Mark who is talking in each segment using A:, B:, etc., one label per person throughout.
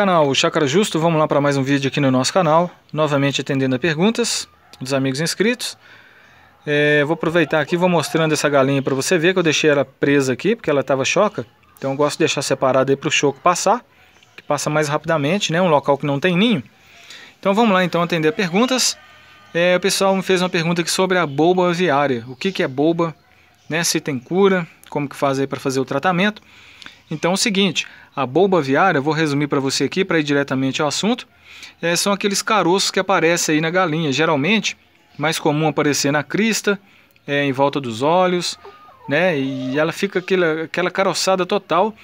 A: canal Chácara Justo, vamos lá para mais um vídeo aqui no nosso canal, novamente atendendo a perguntas dos amigos inscritos. É, vou aproveitar aqui, vou mostrando essa galinha para você ver que eu deixei ela presa aqui, porque ela estava choca, então eu gosto de deixar separada aí para o choco passar, que passa mais rapidamente, né, um local que não tem ninho. Então vamos lá então atender perguntas. É, o pessoal me fez uma pergunta aqui sobre a boba aviária, o que, que é boba, né, se tem cura, como que faz aí para fazer o tratamento. Então é o seguinte, a bomba viária, vou resumir para você aqui para ir diretamente ao assunto, é, são aqueles caroços que aparecem aí na galinha. Geralmente, mais comum aparecer na crista, é, em volta dos olhos, né? E ela fica aquela, aquela caroçada total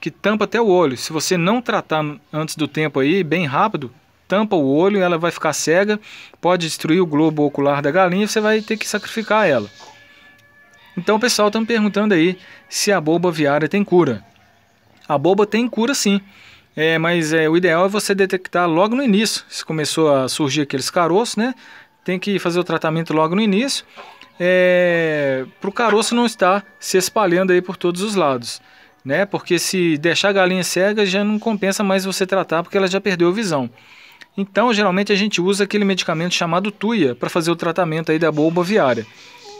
A: que tampa até o olho. Se você não tratar antes do tempo aí, bem rápido, tampa o olho, ela vai ficar cega, pode destruir o globo ocular da galinha, você vai ter que sacrificar ela. Então, pessoal, tá estão perguntando aí se a boba viária tem cura. A boba tem cura sim. É, mas é, o ideal é você detectar logo no início. Se começou a surgir aqueles caroços, né? Tem que fazer o tratamento logo no início. É, para o caroço não estar se espalhando aí por todos os lados. Né? Porque se deixar a galinha cega já não compensa mais você tratar porque ela já perdeu a visão. Então, geralmente a gente usa aquele medicamento chamado tuia para fazer o tratamento aí da boba viária.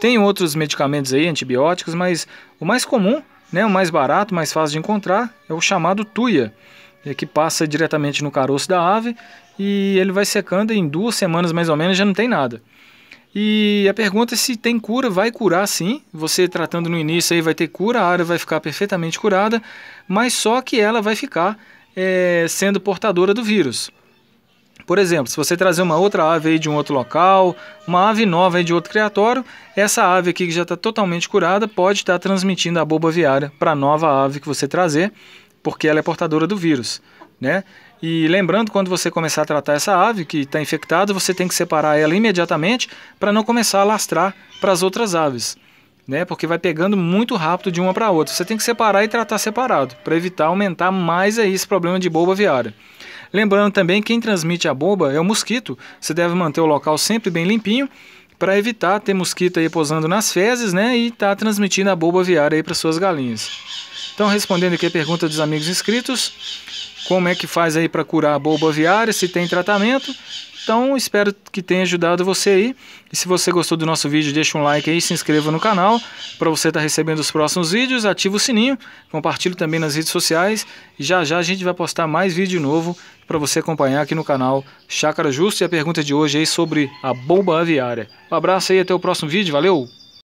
A: Tem outros medicamentos aí, antibióticos, mas o mais comum né? O mais barato, mais fácil de encontrar é o chamado tuia, é que passa diretamente no caroço da ave e ele vai secando em duas semanas mais ou menos já não tem nada. E a pergunta é se tem cura, vai curar sim. Você tratando no início aí vai ter cura, a área vai ficar perfeitamente curada, mas só que ela vai ficar é, sendo portadora do vírus. Por exemplo, se você trazer uma outra ave aí de um outro local, uma ave nova aí de outro criatório, essa ave aqui que já está totalmente curada pode estar tá transmitindo a boba aviária para a nova ave que você trazer, porque ela é portadora do vírus, né? E lembrando, quando você começar a tratar essa ave que está infectada, você tem que separar ela imediatamente para não começar a lastrar para as outras aves, né? Porque vai pegando muito rápido de uma para outra. Você tem que separar e tratar separado para evitar aumentar mais aí esse problema de boba aviária. Lembrando também quem transmite a bomba é o mosquito. Você deve manter o local sempre bem limpinho para evitar ter mosquito aí posando nas fezes, né? E tá transmitindo a boba viária aí para suas galinhas. Então, respondendo aqui a pergunta dos amigos inscritos, como é que faz aí para curar a boa aviária, se tem tratamento. Então, espero que tenha ajudado você aí. E se você gostou do nosso vídeo, deixa um like aí, se inscreva no canal para você estar tá recebendo os próximos vídeos, ativa o sininho, compartilhe também nas redes sociais. E já já a gente vai postar mais vídeo novo para você acompanhar aqui no canal Chácara Justo. E a pergunta de hoje aí sobre a bomba aviária. Um abraço aí, até o próximo vídeo. Valeu!